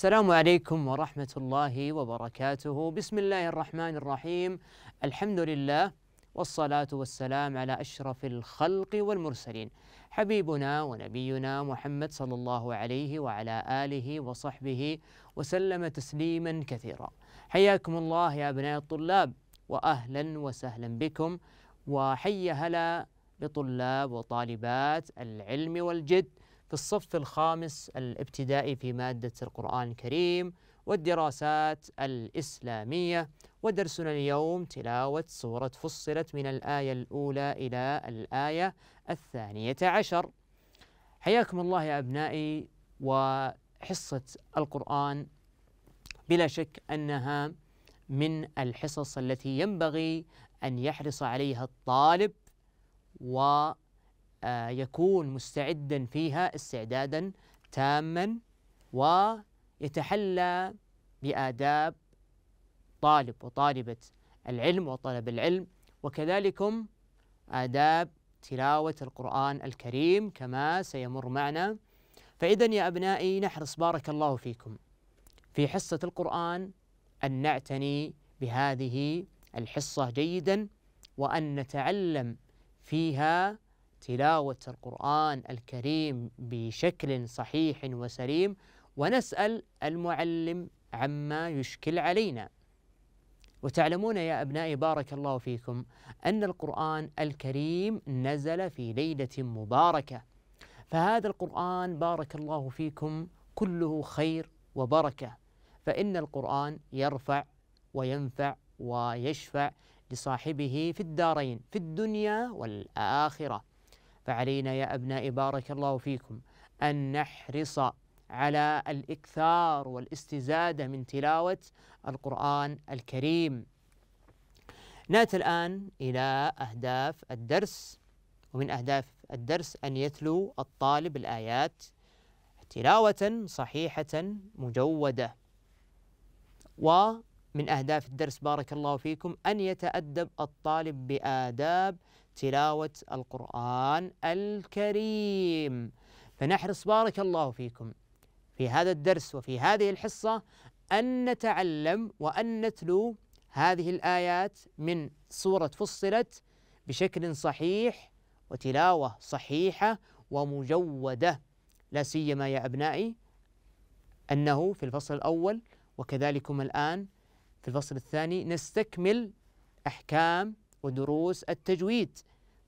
السلام عليكم ورحمة الله وبركاته بسم الله الرحمن الرحيم الحمد لله والصلاة والسلام على أشرف الخلق والمرسلين حبيبنا ونبينا محمد صلى الله عليه وعلى آله وصحبه وسلم تسليما كثيرا حياكم الله يا أبناء الطلاب وأهلا وسهلا بكم وحي هلا بطلاب وطالبات العلم والجد في الصف الخامس الابتدائي في مادة القرآن الكريم والدراسات الإسلامية ودرسنا اليوم تلاوة سورة فصلت من الآية الأولى إلى الآية الثانية عشر حياكم الله يا أبنائي وحصة القرآن بلا شك أنها من الحصص التي ينبغي أن يحرص عليها الطالب و آه، يكون مستعدا فيها استعدادا تاما ويتحلى بآداب طالب وطالبة العلم وطلب العلم وكذلكم آداب تلاوة القرآن الكريم كما سيمر معنا فإذا يا أبنائي نحرص بارك الله فيكم في حصة القرآن أن نعتني بهذه الحصة جيدا وأن نتعلم فيها تلاوة القرآن الكريم بشكل صحيح وسليم ونسأل المعلم عما يشكل علينا. وتعلمون يا أبنائي بارك الله فيكم أن القرآن الكريم نزل في ليلة مباركة فهذا القرآن بارك الله فيكم كله خير وبركة فإن القرآن يرفع وينفع ويشفع لصاحبه في الدارين في الدنيا والآخرة فعلينا يا أبناء بارك الله فيكم أن نحرص على الإكثار والاستزادة من تلاوة القرآن الكريم نأتي الآن إلى أهداف الدرس ومن أهداف الدرس أن يتلو الطالب الآيات تلاوة صحيحة مجودة ومن أهداف الدرس بارك الله فيكم أن يتأدب الطالب بآداب تلاوة القرآن الكريم فنحرص بارك الله فيكم في هذا الدرس وفي هذه الحصة أن نتعلم وأن نتلو هذه الآيات من سورة فصلت بشكل صحيح وتلاوة صحيحة ومجودة لا سيما يا أبنائي أنه في الفصل الأول وكذلكم الآن في الفصل الثاني نستكمل أحكام ودروس التجويد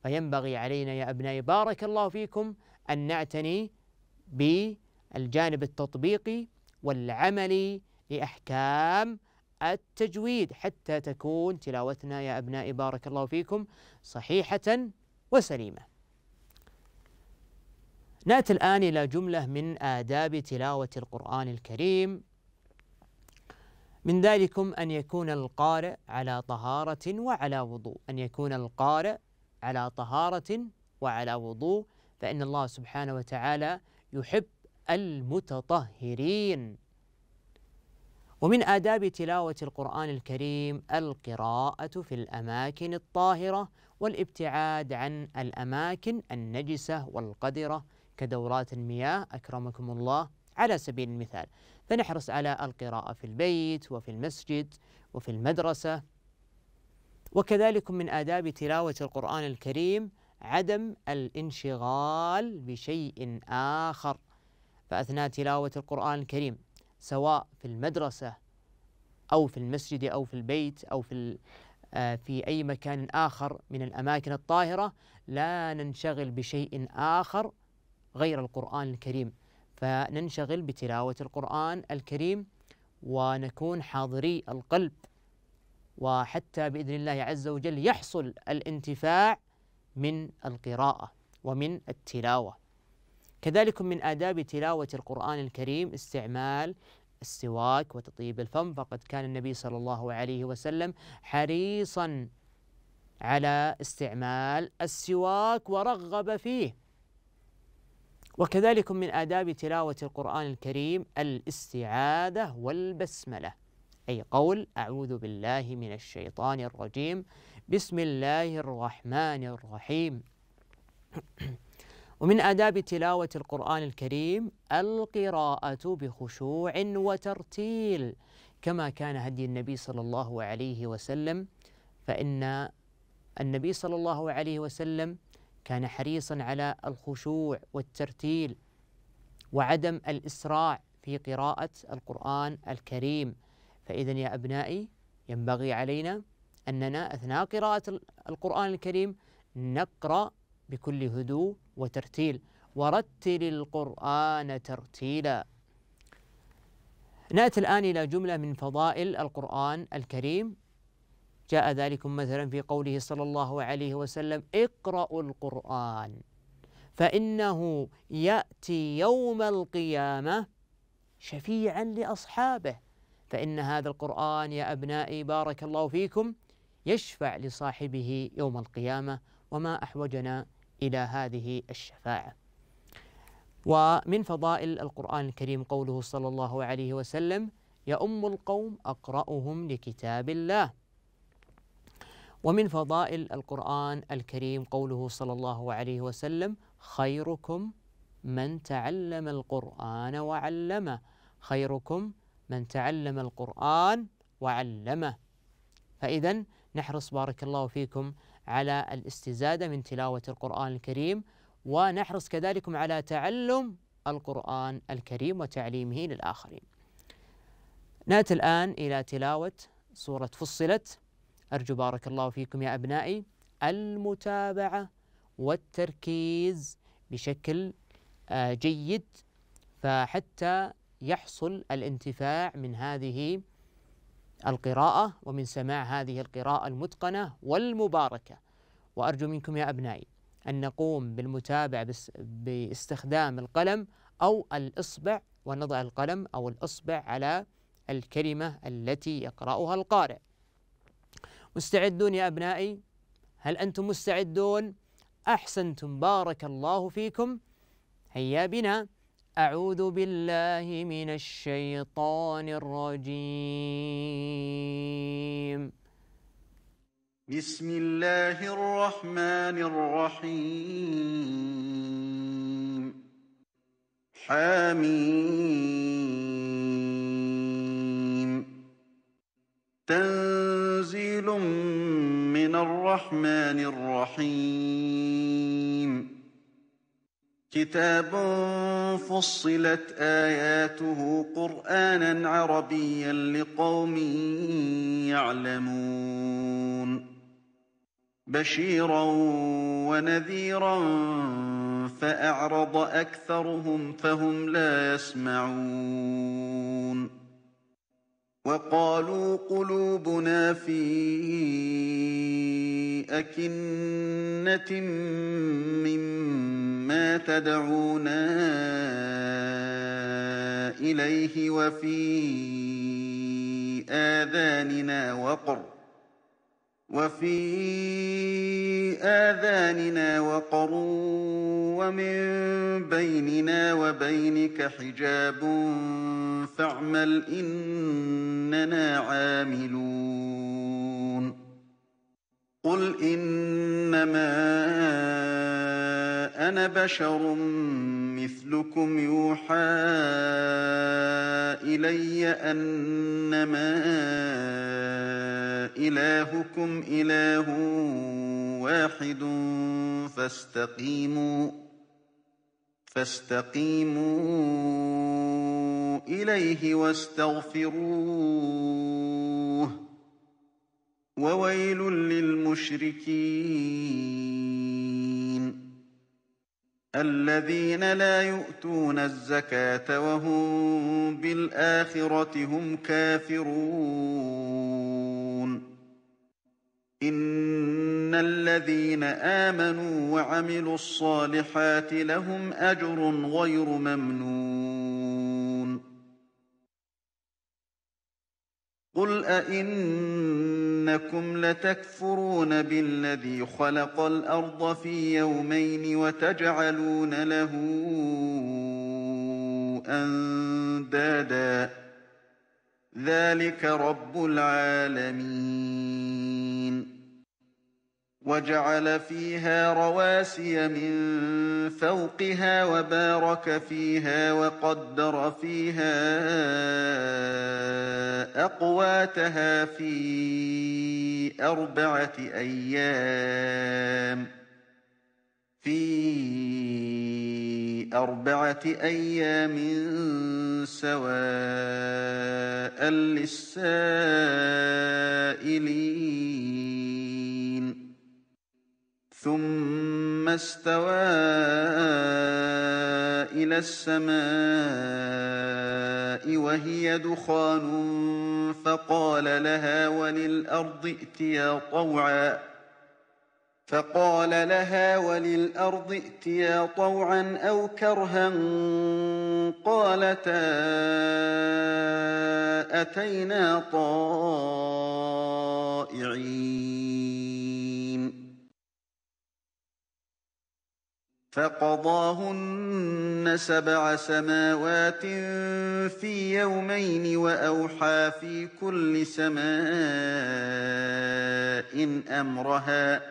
فينبغي علينا يا أبنائي بارك الله فيكم أن نعتني بالجانب التطبيقي والعملي لأحكام التجويد حتى تكون تلاوتنا يا أبنائي بارك الله فيكم صحيحة وسليمة نأتي الآن إلى جملة من آداب تلاوة القرآن الكريم من ذلكم أن يكون القارئ على طهارة وعلى وضوء أن يكون القارئ على طهارة وعلى وضوء فإن الله سبحانه وتعالى يحب المتطهرين ومن آداب تلاوة القرآن الكريم القراءة في الأماكن الطاهرة والابتعاد عن الأماكن النجسة والقدرة كدورات المياه أكرمكم الله على سبيل المثال فنحرص على القراءة في البيت وفي المسجد وفي المدرسة وكذلك من آداب تلاوة القرآن الكريم عدم الانشغال بشيء آخر فأثناء تلاوة القرآن الكريم سواء في المدرسة أو في المسجد أو في البيت أو في آه، في أي مكان آخر من الأماكن الطاهرة لا ننشغل بشيء آخر غير القرآن الكريم فننشغل بتلاوة القرآن الكريم ونكون حاضري القلب وحتى باذن الله عز وجل يحصل الانتفاع من القراءه ومن التلاوه كذلك من آداب تلاوة القرآن الكريم استعمال السواك وتطيب الفم فقد كان النبي صلى الله عليه وسلم حريصا على استعمال السواك ورغب فيه وكذلك من آداب تلاوة القرآن الكريم الاستعاذة والبسملة أي قول أعوذ بالله من الشيطان الرجيم بسم الله الرحمن الرحيم ومن آداب تلاوة القرآن الكريم القراءة بخشوع وترتيل كما كان هدي النبي صلى الله عليه وسلم فإن النبي صلى الله عليه وسلم كان حريصا على الخشوع والترتيل وعدم الإسراع في قراءة القرآن الكريم فإذا يا أبنائي ينبغي علينا أننا أثناء قراءة القرآن الكريم نقرأ بكل هدوء وترتيل ورتل القرآن ترتيلا نأتي الآن إلى جملة من فضائل القرآن الكريم جاء ذلكم مثلا في قوله صلى الله عليه وسلم اقرأوا القرآن فإنه يأتي يوم القيامة شفيعا لأصحابه فإن هذا القرآن يا أبنائي بارك الله فيكم يشفع لصاحبه يوم القيامة وما أحوجنا إلى هذه الشفاعة. ومن فضائل القرآن الكريم قوله صلى الله عليه وسلم: يا أم القوم أقرأهم لكتاب الله. ومن فضائل القرآن الكريم قوله صلى الله عليه وسلم: خيركم من تعلم القرآن وعلمه، خيركم من تعلم القرآن وعلمه فإذا نحرص بارك الله فيكم على الاستزادة من تلاوة القرآن الكريم ونحرص كذلك على تعلم القرآن الكريم وتعليمه للآخرين نأتي الآن إلى تلاوة سورة فصلت أرجو بارك الله فيكم يا أبنائي المتابعة والتركيز بشكل آه، جيد فحتى يحصل الانتفاع من هذه القراءة ومن سماع هذه القراءة المتقنة والمباركة وأرجو منكم يا أبنائي أن نقوم بالمتابعة باستخدام القلم أو الإصبع ونضع القلم أو الإصبع على الكلمة التي يقرأها القارئ مستعدون يا أبنائي هل أنتم مستعدون أحسنتم بارك الله فيكم هيا بنا أعوذ بالله من الشيطان الرجيم بسم الله الرحمن الرحيم حميم تنزيل من الرحمن الرحيم كتاب فصلت آياته قرآنا عربيا لقوم يعلمون بشيرا ونذيرا فأعرض أكثرهم فهم لا يسمعون وَقَالُوا قُلُوبُنَا فِي أَكِنَّةٍ مِّمَّا تَدْعُونَا إِلَيْهِ وَفِي آذَانِنَا وَقْرٌ وفي آذاننا وقر ومن بيننا وبينك حجاب فاعمل إننا عاملون قل إنما أنا بشر مثلكم يوحى إلي أنما إلهكم إله واحد فاستقيموا فاستقيموا إليه واستغفروه وويل للمشركين الذين لا يؤتون الزكاة وهم بالآخرة هم كافرون إن الذين آمنوا وعملوا الصالحات لهم أجر غير ممنون قل أئن إنكم لتكفرون بالذي خلق الأرض في يومين وتجعلون له أندادا ذلك رب العالمين وجعل فيها رواسي من فوقها وبارك فيها وقدر فيها أقواتها في أربعة أيام في أربعة أيام سواء للسائلين ثم استوى إلى السماء وهي دخان فقال لها وللأرض ائتيا طوعا فقال لها وللأرض ائتيا طوعا أو كرها قالتا أتينا طائعين فقضاهن سبع سماوات في يومين وأوحى في كل سماء أمرها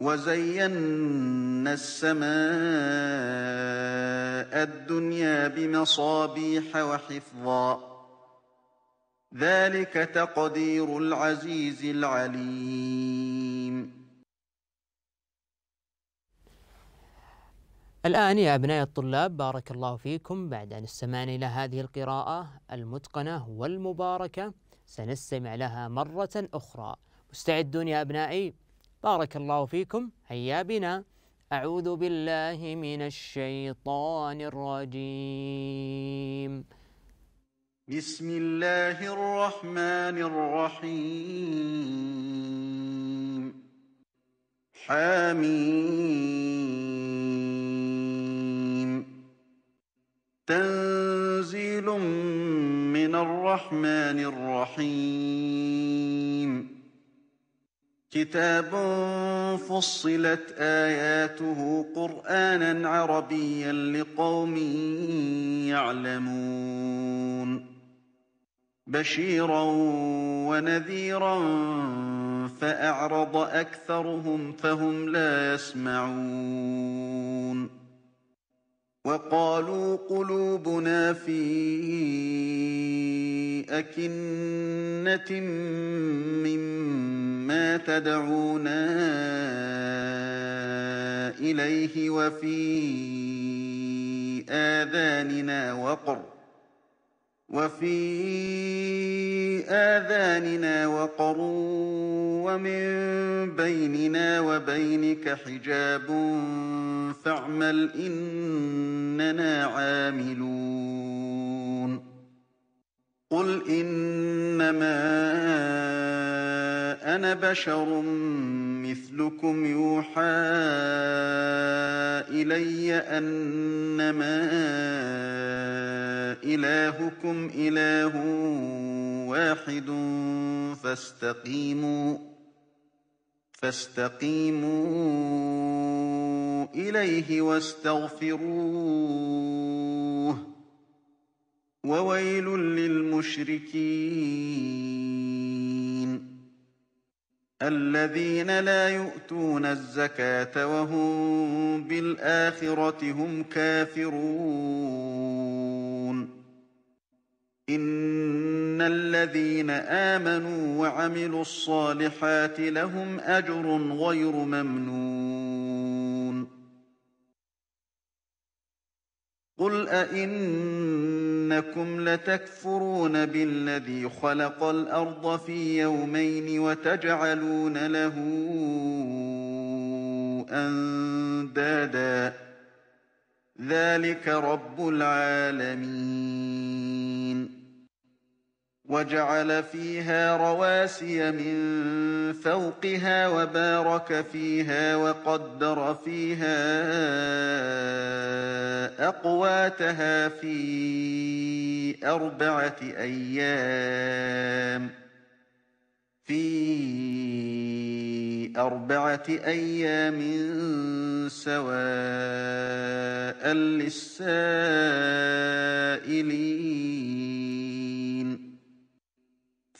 وزينا السماء الدنيا بمصابيح وحفظا ذلك تقدير العزيز العليم الآن يا أبناء الطلاب بارك الله فيكم بعد أن استمعنا إلى هذه القراءة المتقنة والمباركة سنستمع لها مرة أخرى مستعدون يا أبنائي بارك الله فيكم هيا بنا أعوذ بالله من الشيطان الرجيم بسم الله الرحمن الرحيم حميم تنزيل من الرحمن الرحيم كتاب فصلت آياته قرآنا عربيا لقوم يعلمون بشيرا ونذيرا فأعرض أكثرهم فهم لا يسمعون وَقَالُوا قُلُوبُنَا فِي أَكِنَّةٍ مِّمَّا تَدْعُونَا إِلَيْهِ وَفِي آذَانِنَا وَقْرٌ وفي آذاننا وقر ومن بيننا وبينك حجاب فاعمل إننا عاملون قل إنما أنا بشر مثلكم يوحى إلي أنما إلهكم إله واحد فاستقيموا فاستقيموا إليه واستغفروه وويل للمشركين الذين لا يؤتون الزكاة وهم بالآخرة هم كافرون إن الذين آمنوا وعملوا الصالحات لهم أجر غير ممنون قل أئن إنكم لتكفرون بالذي خلق الأرض في يومين وتجعلون له أندادا ذلك رب العالمين وجعل فيها رواسي من فوقها وبارك فيها وقدر فيها أقواتها في أربعة أيام في أربعة أيام سواء للسائلين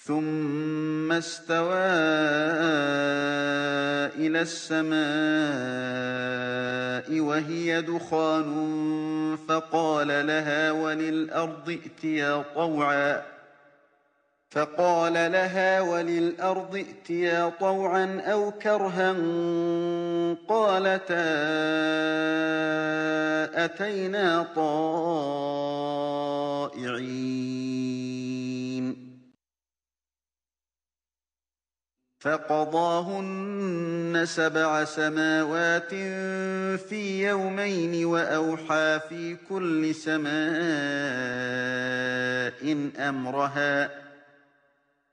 ثم استوى إلى السماء وهي دخان فقال لها وللأرض ائتيا طوعا فقال لها وللأرض ائتيا طوعا أو كرها قالتا أتينا طائعين فقضاهن سبع سماوات في يومين وأوحى في كل سماء أمرها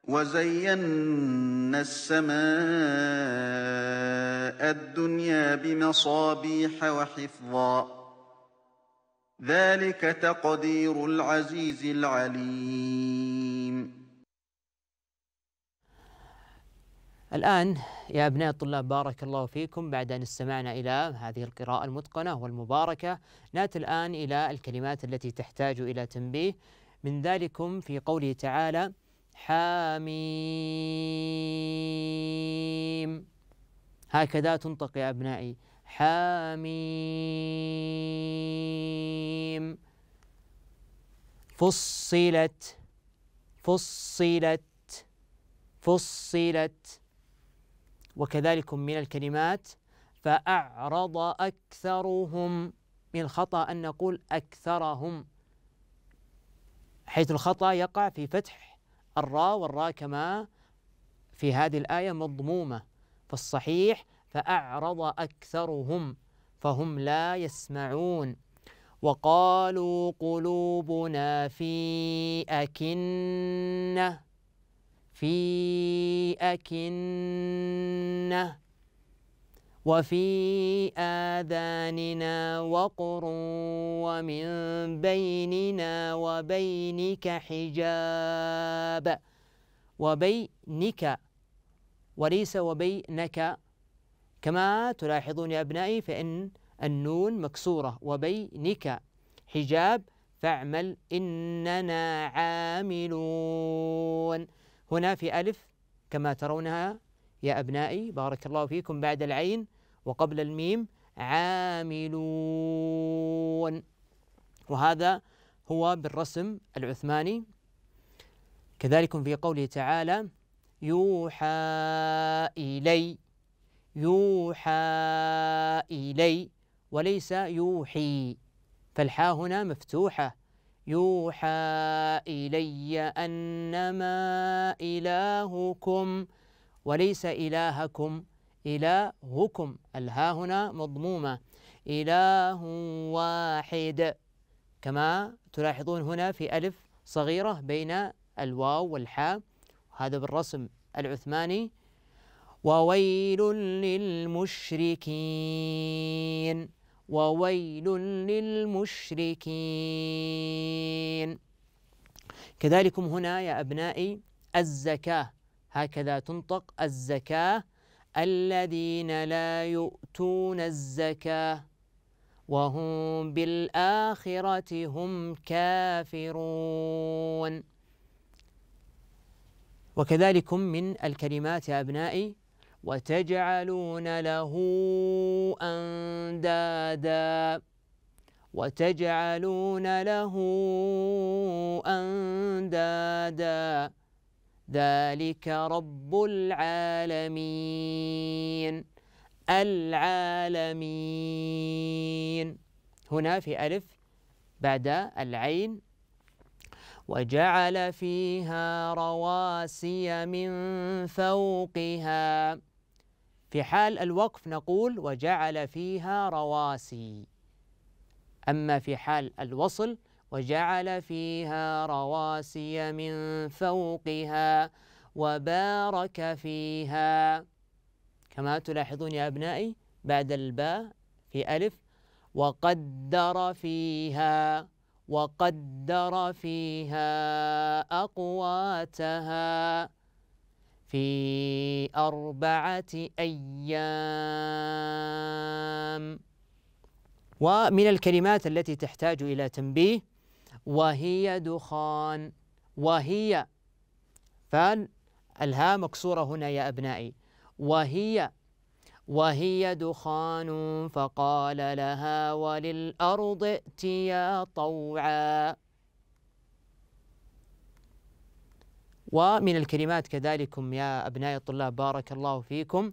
وزينا السماء الدنيا بمصابيح وحفظا ذلك تقدير العزيز العليم الآن يا أبناء الطلاب بارك الله فيكم بعد أن استمعنا إلى هذه القراءة المتقنة والمباركة نأتي الآن إلى الكلمات التي تحتاج إلى تنبيه من ذلكم في قوله تعالى حاميم هكذا تنطق يا أبنائي حاميم فصلت فصلت فصلت وكذلك من الكلمات فأعرض أكثرهم من الخطأ أن نقول أكثرهم حيث الخطأ يقع في فتح الراء والراء كما في هذه الآية مضمومة فالصحيح فأعرض أكثرهم فهم لا يسمعون وقالوا قلوبنا في أكنه في أكنة وفي آذاننا وقر ومن بيننا وبينك حجاب وبينك وليس وبينك كما تلاحظون يا أبنائي فإن النون مكسورة وبينك حجاب فاعمل إننا عاملون هنا في ألف كما ترونها يا أبنائي بارك الله فيكم بعد العين وقبل الميم عاملون وهذا هو بالرسم العثماني كذلك في قوله تعالى يوحى إلي يوحى إلي وليس يوحي فالحاء هنا مفتوحة يوحى إلي أنما إلهكم وليس إلهكم إلهكم الها هنا مضمومة إله واحد كما تلاحظون هنا في ألف صغيرة بين الواو والحاء هذا بالرسم العثماني وويل للمشركين وويل للمشركين كذلكم هنا يا أبنائي الزكاة هكذا تنطق الزكاة الذين لا يؤتون الزكاة وهم بالآخرة هم كافرون وكذلكم من الكلمات يا أبنائي وتجعلون له أندادا وتجعلون له أندادا ذلك رب العالمين العالمين هنا في ألف بعد العين وجعل فيها رواسي من فوقها في حال الوقف نقول وجعل فيها رواسي أما في حال الوصل وجعل فيها رواسي من فوقها وبارك فيها كما تلاحظون يا أبنائي بعد الباء في ألف وقدر فيها وقدر فيها أقواتها في أربعة أيام ومن الكلمات التي تحتاج إلى تنبيه وهي دخان وهي فالها مكسورة هنا يا أبنائي وهي وهي دخان فقال لها وللأرض ائتيا طوعا ومن الكلمات كذلكم يا أبناء الطلاب بارك الله فيكم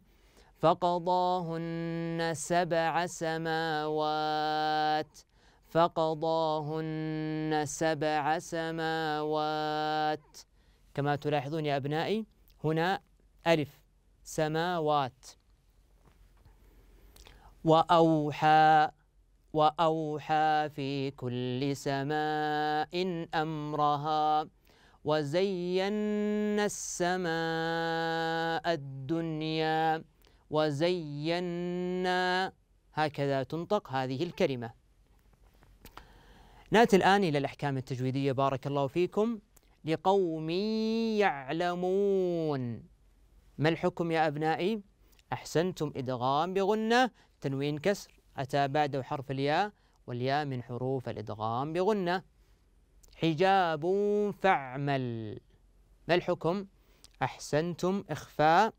فقضاهن سبع سماوات فقضاهن سبع سماوات كما تلاحظون يا أبنائي هنا ألف سماوات وأوحى وأوحى في كل سماء أمرها وزينا السماء الدنيا وزينا هكذا تنطق هذه الكلمة نأتي الآن إلى الأحكام التجويدية بارك الله فيكم لقوم يعلمون ما الحكم يا أبنائي؟ أحسنتم إدغام بغنة تنوين كسر أتى بعده حرف الياء والياء من حروف الإدغام بغنة حجاب فاعمل ما الحكم؟ أحسنتم إخفاء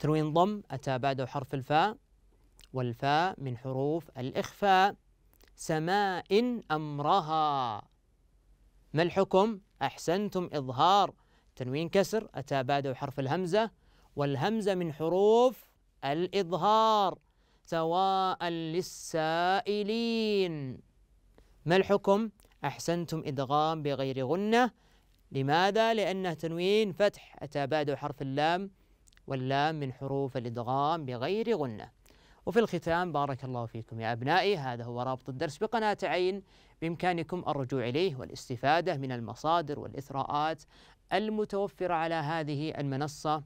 تنوين ضم أتى بعده حرف الفاء والفاء من حروف الإخفاء سماء أمرها ما الحكم؟ أحسنتم إظهار تنوين كسر أتى بعده حرف الهمزة والهمزة من حروف الإظهار سواء للسائلين ما الحكم؟ أحسنتم إدغام بغير غنة لماذا؟ لأنه تنوين فتح أتى بعد حرف اللام واللام من حروف الإدغام بغير غنة وفي الختام بارك الله فيكم يا أبنائي هذا هو رابط الدرس بقناة عين بإمكانكم الرجوع إليه والاستفادة من المصادر والإثراءات المتوفرة على هذه المنصة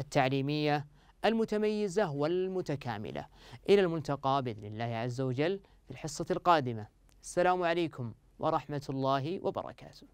التعليمية المتميزة والمتكاملة إلى الملتقى بإذن الله عز وجل في الحصة القادمة السلام عليكم ورحمة الله وبركاته